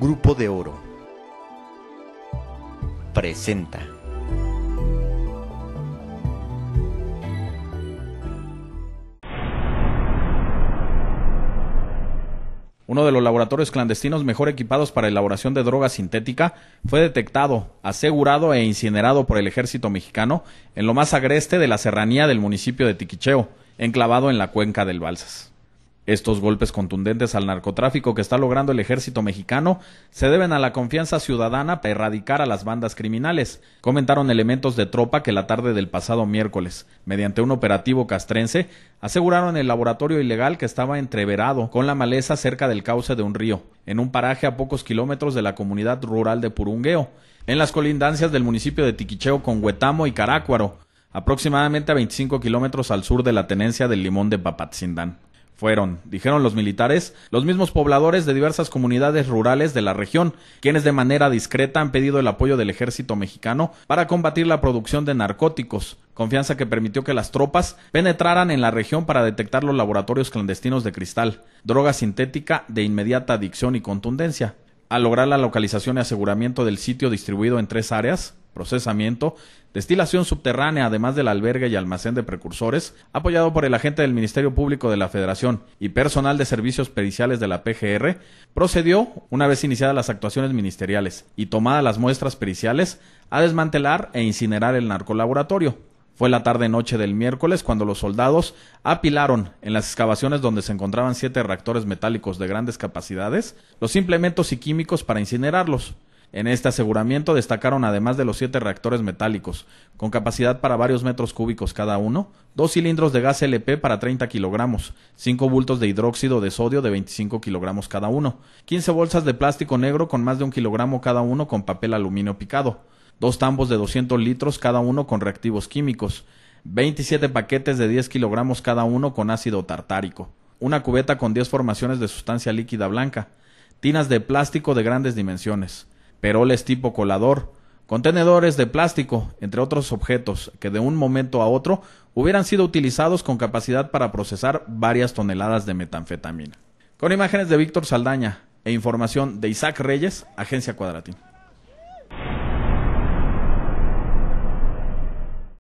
Grupo de Oro presenta. Uno de los laboratorios clandestinos mejor equipados para elaboración de droga sintética fue detectado, asegurado e incinerado por el ejército mexicano en lo más agreste de la serranía del municipio de Tiquicheo, enclavado en la cuenca del Balsas. Estos golpes contundentes al narcotráfico que está logrando el ejército mexicano se deben a la confianza ciudadana para erradicar a las bandas criminales, comentaron elementos de tropa que la tarde del pasado miércoles, mediante un operativo castrense, aseguraron el laboratorio ilegal que estaba entreverado con la maleza cerca del cauce de un río, en un paraje a pocos kilómetros de la comunidad rural de Purungueo, en las colindancias del municipio de Tiquicheo con Huetamo y Carácuaro, aproximadamente a 25 kilómetros al sur de la tenencia del Limón de Papatzindán fueron, dijeron los militares, los mismos pobladores de diversas comunidades rurales de la región, quienes de manera discreta han pedido el apoyo del ejército mexicano para combatir la producción de narcóticos, confianza que permitió que las tropas penetraran en la región para detectar los laboratorios clandestinos de cristal, droga sintética de inmediata adicción y contundencia. Al lograr la localización y aseguramiento del sitio distribuido en tres áreas, procesamiento, destilación subterránea, además del albergue y almacén de precursores, apoyado por el agente del Ministerio Público de la Federación y personal de servicios periciales de la PGR, procedió, una vez iniciadas las actuaciones ministeriales y tomadas las muestras periciales, a desmantelar e incinerar el narcolaboratorio, fue la tarde-noche del miércoles cuando los soldados apilaron en las excavaciones donde se encontraban siete reactores metálicos de grandes capacidades los implementos y químicos para incinerarlos. En este aseguramiento destacaron, además de los siete reactores metálicos, con capacidad para varios metros cúbicos cada uno, dos cilindros de gas LP para 30 kilogramos, cinco bultos de hidróxido de sodio de 25 kilogramos cada uno, 15 bolsas de plástico negro con más de un kilogramo cada uno con papel aluminio picado, dos tambos de 200 litros cada uno con reactivos químicos, 27 paquetes de 10 kilogramos cada uno con ácido tartárico, una cubeta con 10 formaciones de sustancia líquida blanca, tinas de plástico de grandes dimensiones, peroles tipo colador, contenedores de plástico, entre otros objetos que de un momento a otro hubieran sido utilizados con capacidad para procesar varias toneladas de metanfetamina. Con imágenes de Víctor Saldaña e información de Isaac Reyes, Agencia Cuadratín.